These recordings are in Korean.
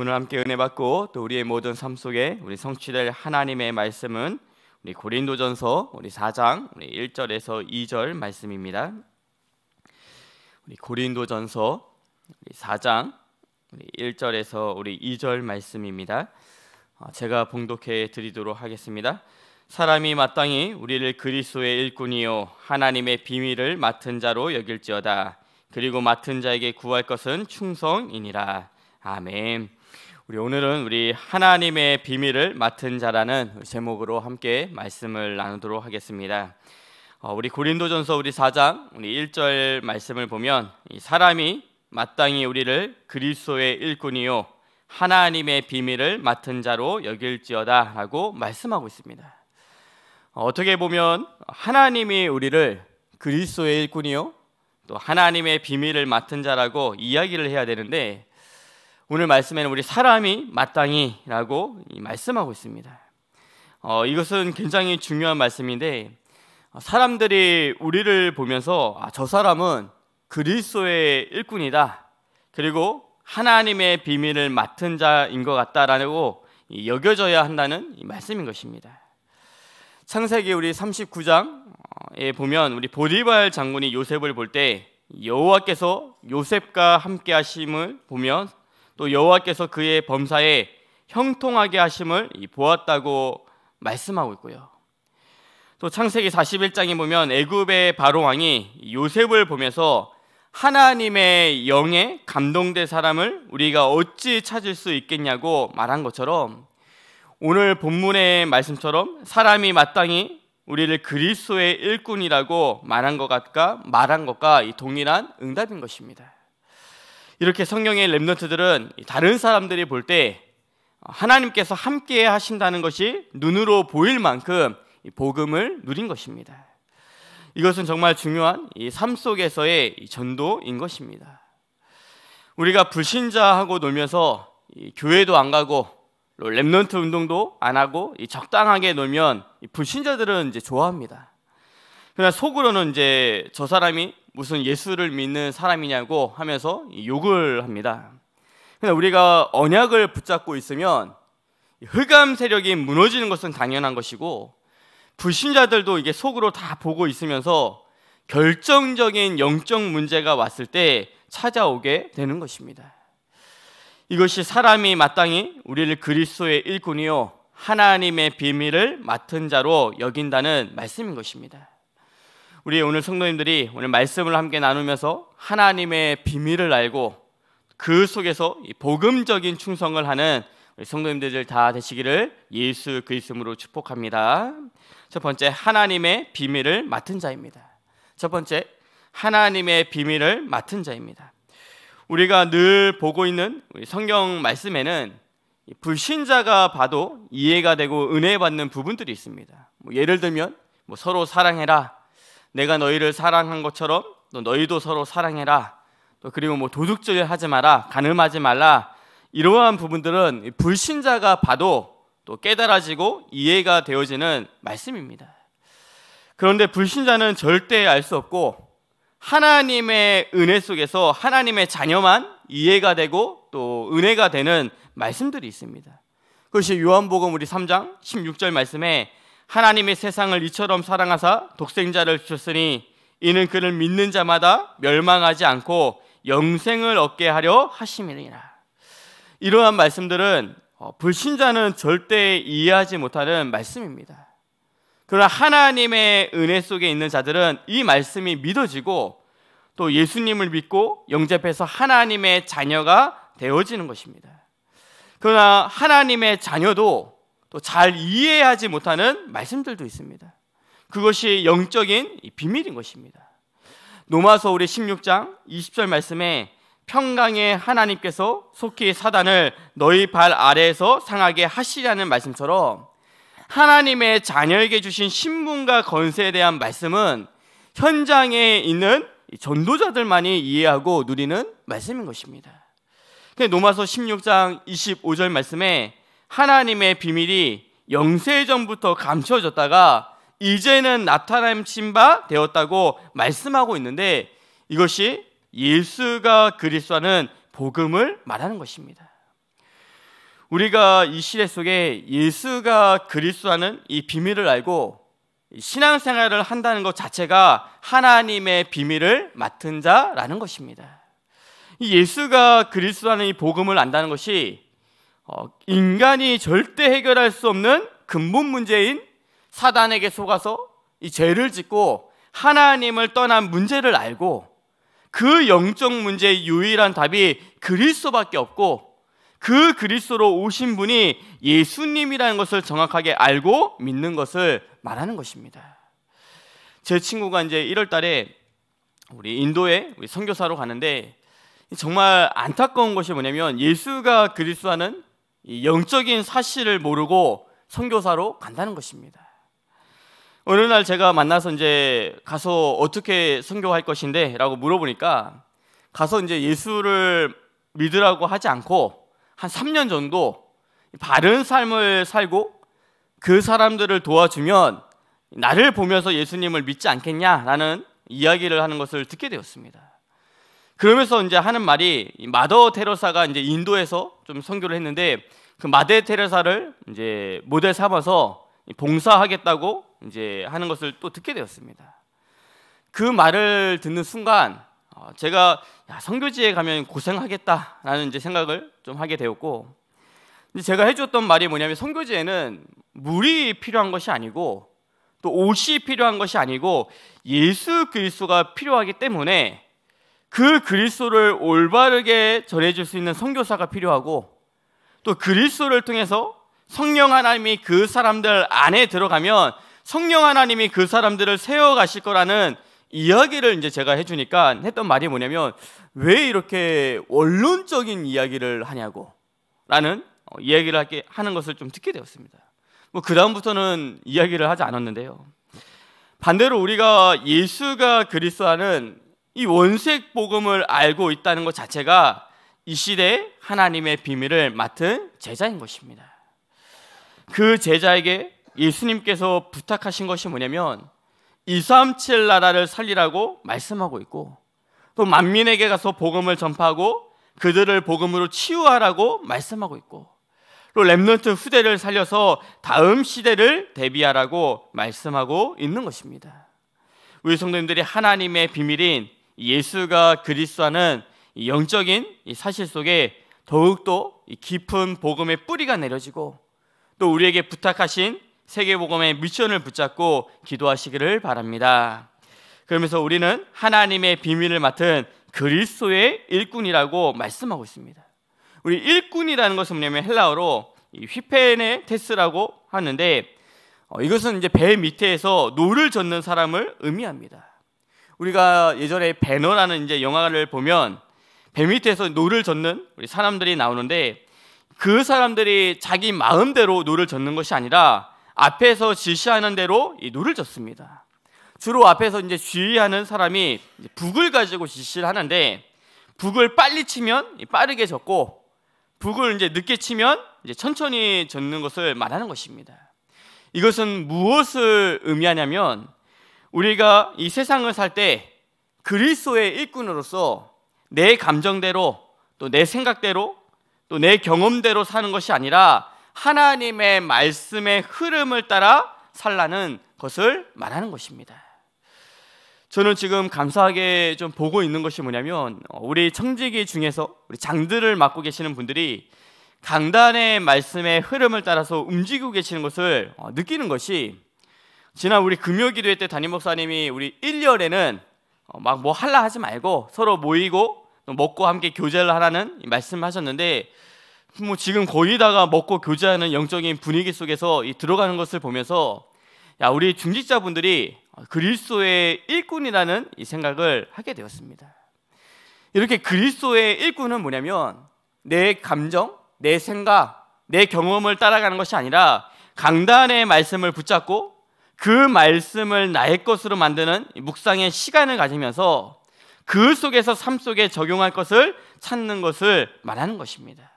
오늘 함께 은혜 받고 또 우리의 모든 삶 속에 우리 성취될 하나님의 말씀은 우리 고린도전서 우리 4장 우리 1절에서 2절 말씀입니다. 우리 고린도전서 우리 4장 우리 1절에서 우리 2절 말씀입니다. 어, 제가 봉독해 드리도록 하겠습니다. 사람이 마땅히 우리를 그리스도의 일꾼이요 하나님의 비밀을 맡은 자로 여길지어다. 그리고 맡은 자에게 구할 것은 충성이니라. 아멘. 우리 오늘은 우리 하나님의 비밀을 맡은 자라는 제목으로 함께 말씀을 나누도록 하겠습니다. 어, 우리 고린도전서 우리 4장 우리 1절 말씀을 보면 사람이 마땅히 우리를 그리스도의 일꾼이요 하나님의 비밀을 맡은 자로 여길지어다라고 말씀하고 있습니다. 어, 어떻게 보면 하나님이 우리를 그리스도의 일꾼이요 또 하나님의 비밀을 맡은 자라고 이야기를 해야 되는데 오늘 말씀에는 우리 사람이 마땅히라고 말씀하고 있습니다. 어, 이것은 굉장히 중요한 말씀인데 어, 사람들이 우리를 보면서 아, 저 사람은 그리스도의 일꾼이다. 그리고 하나님의 비밀을 맡은 자인 것 같다라고 여겨져야 한다는 말씀인 것입니다. 창세기 우리 39장에 보면 우리 보디발 장군이 요셉을 볼 때 여호와께서 요셉과 함께 하심을 보면 또 여호와께서 그의 범사에 형통하게 하심을 보았다고 말씀하고 있고요. 또 창세기 41장에 보면 애굽의 바로 왕이 요셉을 보면서 하나님의 영에 감동된 사람을 우리가 어찌 찾을 수 있겠냐고 말한 것처럼 오늘 본문의 말씀처럼 사람이 마땅히 우리를 그리스도의 일꾼이라고 말한 것과 말한 것과 동일한 응답인 것입니다. 이렇게 성경의 렘넌트들은 다른 사람들이 볼 때 하나님께서 함께 하신다는 것이 눈으로 보일 만큼 복음을 누린 것입니다. 이것은 정말 중요한 삶 속에서의 전도인 것입니다. 우리가 불신자하고 놀면서 교회도 안 가고 랩넌트 운동도 안 하고 적당하게 놀면 불신자들은 이제 좋아합니다. 그러나 속으로는 이제 저 사람이 무슨 예수를 믿는 사람이냐고 하면서 욕을 합니다. 그러나 우리가 언약을 붙잡고 있으면 흑암 세력이 무너지는 것은 당연한 것이고 불신자들도 이게 속으로 다 보고 있으면서 결정적인 영적 문제가 왔을 때 찾아오게 되는 것입니다. 이것이 사람이 마땅히 우리를 그리스도의 일꾼이요 하나님의 비밀을 맡은 자로 여긴다는 말씀인 것입니다. 우리 오늘 성도님들이 오늘 말씀을 함께 나누면서 하나님의 비밀을 알고 그 속에서 복음적인 충성을 하는 성도님들 다 되시기를 예수 그리스도로 축복합니다. 첫 번째 하나님의 비밀을 맡은 자입니다. 첫 번째 하나님의 비밀을 맡은 자입니다. 우리가 늘 보고 있는 성경 말씀에는 불신자가 봐도 이해가 되고 은혜 받는 부분들이 있습니다. 뭐 예를 들면 뭐 서로 사랑해라 내가 너희를 사랑한 것처럼 또 너희도 서로 사랑해라. 또 그리고 뭐 도둑질 하지 마라, 가늠하지 말라. 이러한 부분들은 불신자가 봐도 또 깨달아지고 이해가 되어지는 말씀입니다. 그런데 불신자는 절대 알 수 없고 하나님의 은혜 속에서 하나님의 자녀만 이해가 되고 또 은혜가 되는 말씀들이 있습니다. 그것이 요한복음 우리 3장 16절 말씀에 하나님의 세상을 이처럼 사랑하사 독생자를 주셨으니 이는 그를 믿는 자마다 멸망하지 않고 영생을 얻게 하려 하심이니라. 이러한 말씀들은 어, 불신자는 절대 이해하지 못하는 말씀입니다. 그러나 하나님의 은혜 속에 있는 자들은 이 말씀이 믿어지고 또 예수님을 믿고 영접해서 하나님의 자녀가 되어지는 것입니다. 그러나 하나님의 자녀도 또잘 이해하지 못하는 말씀들도 있습니다. 그것이 영적인 비밀인 것입니다. 노마서 우리 16장 20절 말씀에 평강의 하나님께서 속히 사단을 너희 발 아래에서 상하게 하시라는 말씀처럼 하나님의 자녀에게 주신 신분과 건세에 대한 말씀은 현장에 있는 전도자들만이 이해하고 누리는 말씀인 것입니다. 노마서 16장 25절 말씀에 하나님의 비밀이 영세 전부터 감춰졌다가 이제는 나타남신바 되었다고 말씀하고 있는데 이것이 예수가 그리스도라는 복음을 말하는 것입니다. 우리가 이 시대 속에 예수가 그리스도라는 이 비밀을 알고 신앙생활을 한다는 것 자체가 하나님의 비밀을 맡은 자라는 것입니다. 예수가 그리스도라는 이 복음을 안다는 것이 어, 인간이 절대 해결할 수 없는 근본 문제인 사단에게 속아서 이 죄를 짓고 하나님을 떠난 문제를 알고 그 영적 문제의 유일한 답이 그리스도밖에 없고 그 그리스도로 오신 분이 예수님이라는 것을 정확하게 알고 믿는 것을 말하는 것입니다. 제 친구가 이제 1월 달에 우리 인도에 우리 선교사로 가는데 정말 안타까운 것이 뭐냐면 예수가 그리스도하는 영적인 사실을 모르고 선교사로 간다는 것입니다. 어느 날 제가 만나서 이제 가서 어떻게 선교할 것인데라고 물어보니까 가서 이제 예수를 믿으라고 하지 않고 한 3년 정도 바른 삶을 살고 그 사람들을 도와주면 나를 보면서 예수님을 믿지 않겠냐라는 이야기를 하는 것을 듣게 되었습니다. 그러면서 이제 하는 말이 마더 테러사가 이제 인도에서 좀 선교를 했는데 그 마더 테러사를 이제 모델 삼아서 봉사하겠다고 이제 하는 것을 또 듣게 되었습니다. 그 말을 듣는 순간 어, 제가 야, 성교지에 가면 고생하겠다라는 이제 생각을 좀 하게 되었고 제가 해줬던 말이 뭐냐면 성교지에는 물이 필요한 것이 아니고 또 옷이 필요한 것이 아니고 예수 그리스도가 필요하기 때문에 그 그리스도를 올바르게 전해줄 수 있는 선교사가 필요하고 또 그리스도를 통해서 성령 하나님이 그 사람들 안에 들어가면 성령 하나님이 그 사람들을 세워 가실 거라는 이야기를 이제 제가 해주니까 했던 말이 뭐냐면 왜 이렇게 원론적인 이야기를 하냐고 라는 어, 이야기를 하는 것을 좀 듣게 되었습니다. 뭐그 다음부터는 이야기를 하지 않았는데요. 반대로 우리가 예수가 그리스도라는 이 원색 복음을 알고 있다는 것 자체가 이 시대에 하나님의 비밀을 맡은 제자인 것입니다. 그 제자에게 예수님께서 부탁하신 것이 뭐냐면 237 나라를 살리라고 말씀하고 있고 또 만민에게 가서 복음을 전파하고 그들을 복음으로 치유하라고 말씀하고 있고 또 렘넌트 후대를 살려서 다음 시대를 대비하라고 말씀하고 있는 것입니다. 우리 성도님들이 하나님의 비밀인 예수가 그리스도는 영적인 사실 속에 더욱더 깊은 복음의 뿌리가 내려지고 또 우리에게 부탁하신 세계복음의 미션을 붙잡고 기도하시기를 바랍니다. 그러면서 우리는 하나님의 비밀을 맡은 그리스도의 일꾼이라고 말씀하고 있습니다. 우리 일꾼이라는 것은 뭐냐면 헬라어로 휘페네 테스라고 하는데 어, 이것은 이제 배 밑에서 노를 젓는 사람을 의미합니다. 우리가 예전에 배너라는 이제 영화를 보면 배 밑에서 노를 젓는 우리 사람들이 나오는데 그 사람들이 자기 마음대로 노를 젓는 것이 아니라 앞에서 지시하는 대로 이 노를 젓습니다. 주로 앞에서 이제 지휘하는 사람이 북을 가지고 지시를 하는데 북을 빨리 치면 빠르게 젓고 북을 이제 늦게 치면 이제 천천히 젓는 것을 말하는 것입니다. 이것은 무엇을 의미하냐면 우리가 이 세상을 살 때 그리스도의 일꾼으로서 내 감정대로 또 내 생각대로 또 내 경험대로 사는 것이 아니라 하나님의 말씀의 흐름을 따라 살라는 것을 말하는 것입니다. 저는 지금 감사하게 좀 보고 있는 것이 뭐냐면 어, 우리 청지기 중에서 우리 장들을 맡고 계시는 분들이 강단의 말씀의 흐름을 따라서 움직이고 계시는 것을 어, 느끼는 것이 지난 우리 금요 기도회 때 담임 목사님이 우리 1열에는 어, 막뭐 할라 하지 말고 서로 모이고 먹고 함께 교제를 하라는 말씀하셨는데 뭐 지금 거의 다가 먹고 교제하는 영적인 분위기 속에서 들어가는 것을 보면서 야 우리 중직자분들이 그리스도의 일꾼이라는 이 생각을 하게 되었습니다. 이렇게 그리스도의 일꾼은 뭐냐면 내 감정, 내 생각, 내 경험을 따라가는 것이 아니라 강단의 말씀을 붙잡고 그 말씀을 나의 것으로 만드는 묵상의 시간을 가지면서 그 속에서 삶 속에 적용할 것을 찾는 것을 말하는 것입니다.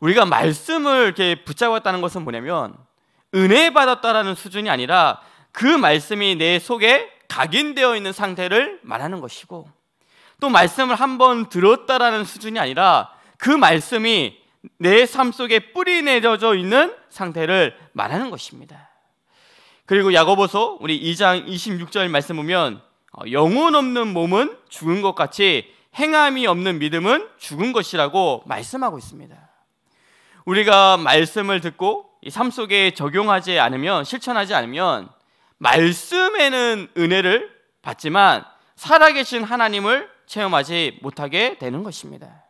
우리가 말씀을 이렇게 붙잡았다는 것은 뭐냐면 은혜 받았다라는 수준이 아니라 그 말씀이 내 속에 각인되어 있는 상태를 말하는 것이고 또 말씀을 한번 들었다라는 수준이 아니라 그 말씀이 내 삶 속에 뿌리 내려져 있는 상태를 말하는 것입니다. 그리고 야고보서 우리 2장 26절 말씀 보면 어, 영혼 없는 몸은 죽은 것 같이 행함이 없는 믿음은 죽은 것이라고 말씀하고 있습니다. 우리가 말씀을 듣고 이 삶 속에 적용하지 않으면 실천하지 않으면 말씀에는 은혜를 받지만 살아계신 하나님을 체험하지 못하게 되는 것입니다.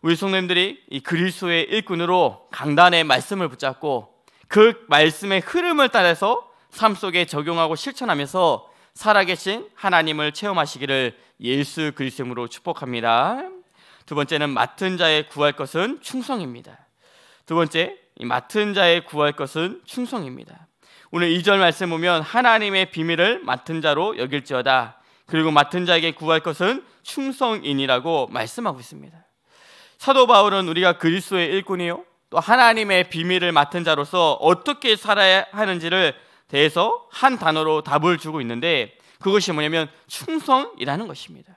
우리 성도님들이 이 그리스도의 일꾼으로 강단의 말씀을 붙잡고 그 말씀의 흐름을 따라서 삶 속에 적용하고 실천하면서 살아계신 하나님을 체험하시기를 예수 그리스도로 축복합니다. 두 번째는 맡은 자의 구할 것은 충성입니다. 두 번째, 맡은 자의 구할 것은 충성입니다. 오늘 2절 말씀 보면 하나님의 비밀을 맡은 자로 여길지어다. 그리고 맡은 자에게 구할 것은 충성인이라고 말씀하고 있습니다. 사도 바울은 우리가 그리스도의 일꾼이요 또 하나님의 비밀을 맡은 자로서 어떻게 살아야 하는지를 대해서 한 단어로 답을 주고 있는데 그것이 뭐냐면 충성이라는 것입니다.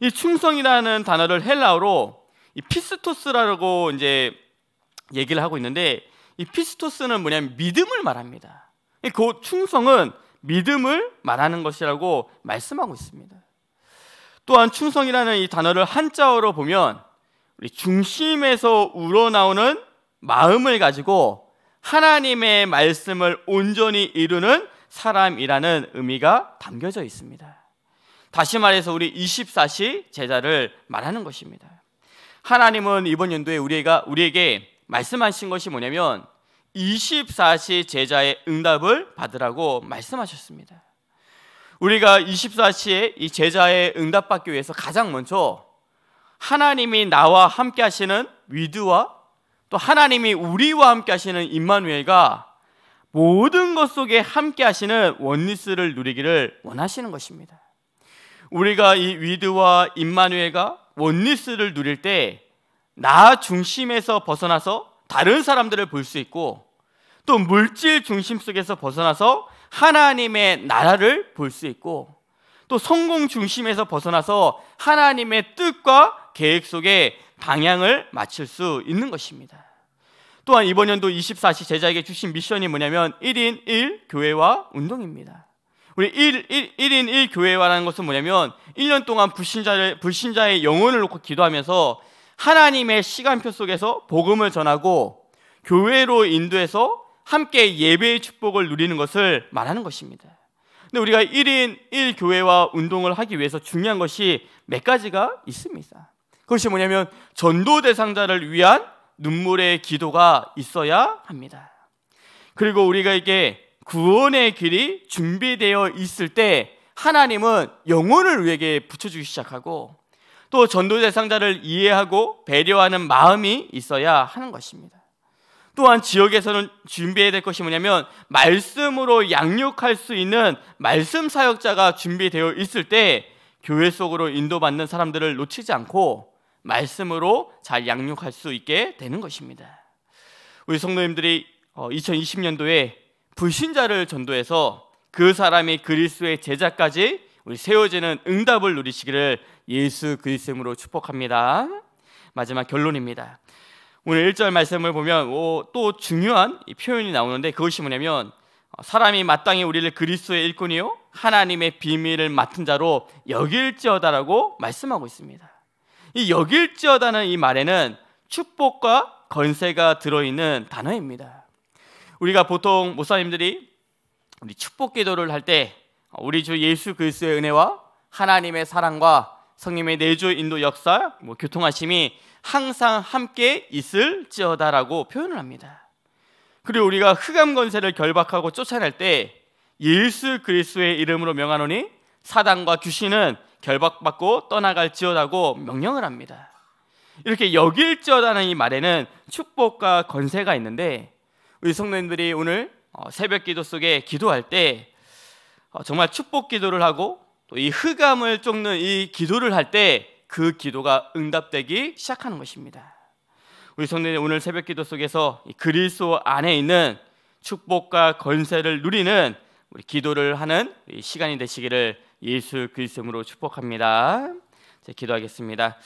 이 충성이라는 단어를 헬라어로 피스토스라고 이제 얘기를 하고 있는데 이 피스토스는 뭐냐면 믿음을 말합니다. 그 충성은 믿음을 말하는 것이라고 말씀하고 있습니다. 또한 충성이라는 이 단어를 한자어로 보면 우리 중심에서 우러나오는 마음을 가지고 하나님의 말씀을 온전히 이루는 사람이라는 의미가 담겨져 있습니다. 다시 말해서 우리 24시 제자를 말하는 것입니다. 하나님은 이번 연도에 우리가 우리에게 말씀하신 것이 뭐냐면 24시 제자의 응답을 받으라고 말씀하셨습니다. 우리가 24시에 이 제자의 응답받기 위해서 가장 먼저 하나님이 나와 함께 하시는 위드와 또 하나님이 우리와 함께 하시는 임마누엘가 모든 것 속에 함께 하시는 원리스를 누리기를 원하시는 것입니다. 우리가 이 위드와 임마누엘과 원리스를 누릴 때 나 중심에서 벗어나서 다른 사람들을 볼 수 있고 또 물질 중심 속에서 벗어나서 하나님의 나라를 볼 수 있고 또 성공 중심에서 벗어나서 하나님의 뜻과 계획 속에 방향을 맞출 수 있는 것입니다. 또한 이번 연도 24시 제자에게 주신 미션이 뭐냐면 1인 1 교회와 운동입니다. 우리 1, 1, 1인 1 교회화라는 것은 뭐냐면 1년 동안 불신자를, 불신자의 영혼을 놓고 기도하면서 하나님의 시간표 속에서 복음을 전하고 교회로 인도해서 함께 예배의 축복을 누리는 것을 말하는 것입니다. 근데 우리가 1인 1 교회와 운동을 하기 위해서 중요한 것이 몇 가지가 있습니다. 그것이 뭐냐면 전도 대상자를 위한 눈물의 기도가 있어야 합니다. 그리고 우리가 이게 구원의 길이 준비되어 있을 때 하나님은 영혼을 우리에게 붙여주기 시작하고 또 전도 대상자를 이해하고 배려하는 마음이 있어야 하는 것입니다. 또한 지역에서는 준비해야 될 것이 뭐냐면 말씀으로 양육할 수 있는 말씀 사역자가 준비되어 있을 때 교회 속으로 인도받는 사람들을 놓치지 않고 말씀으로 잘 양육할 수 있게 되는 것입니다. 우리 성도님들이 2020년도에 어, 불신자를 전도해서 그 사람이 그리스의 제자까지 우리 세워지는 응답을 누리시기를 예수 그리스도로 축복합니다. 마지막 결론입니다. 오늘 1절 말씀을 보면 또 중요한 표현이 나오는데 그것이 뭐냐면 어, 사람이 마땅히 우리를 그리스의 일꾼이요 하나님의 비밀을 맡은 자로 여길지어다라고 말씀하고 있습니다. 이 여길지어다는 이 말에는 축복과 건세가 들어있는 단어입니다. 우리가 보통 목사님들이 우리 축복 기도를 할 때 우리 주 예수 그리스도의 은혜와 하나님의 사랑과 성님의 내주 인도 역사, 뭐 교통하심이 항상 함께 있을지어다라고 표현을 합니다. 그리고 우리가 흑암 건세를 결박하고 쫓아낼 때 예수 그리스도의 이름으로 명하노니 사단과 귀신은 결박받고 떠나갈지어다고 명령을 합니다. 이렇게 여길지어다는 이 말에는 축복과 건세가 있는데 우리 성도님들이 오늘 어, 새벽 기도 속에 기도할 때 어, 정말 축복 기도를 하고 또 이 흑암을 쫓는 이 기도를 할 때 그 기도가 응답되기 시작하는 것입니다. 우리 성도님 오늘 새벽 기도 속에서 그리스도 안에 있는 축복과 건세를 누리는 우리 기도를 하는 우리 시간이 되시기를 예수 그리스도로 축복합니다. 기도하겠습니다.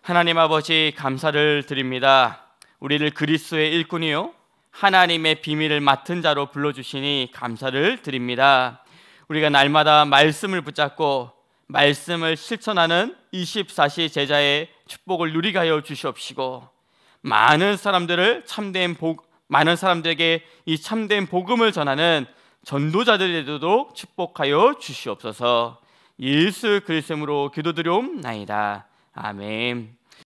하나님 아버지 감사를 드립니다. 우리를 그리스도의 일꾼이요 하나님의 비밀을 맡은 자로 불러 주시니 감사를 드립니다. 우리가 날마다 말씀을 붙잡고 말씀을 실천하는 24시 제자의 축복을 누리게 하여 주시옵시고 많은 사람들을 참된 복 많은 사람들에게 이 참된 복음을 전하는 전도자들에도 축복하여 주시옵소서. 예수 그리스도로 기도드려옵나이다. 아멘.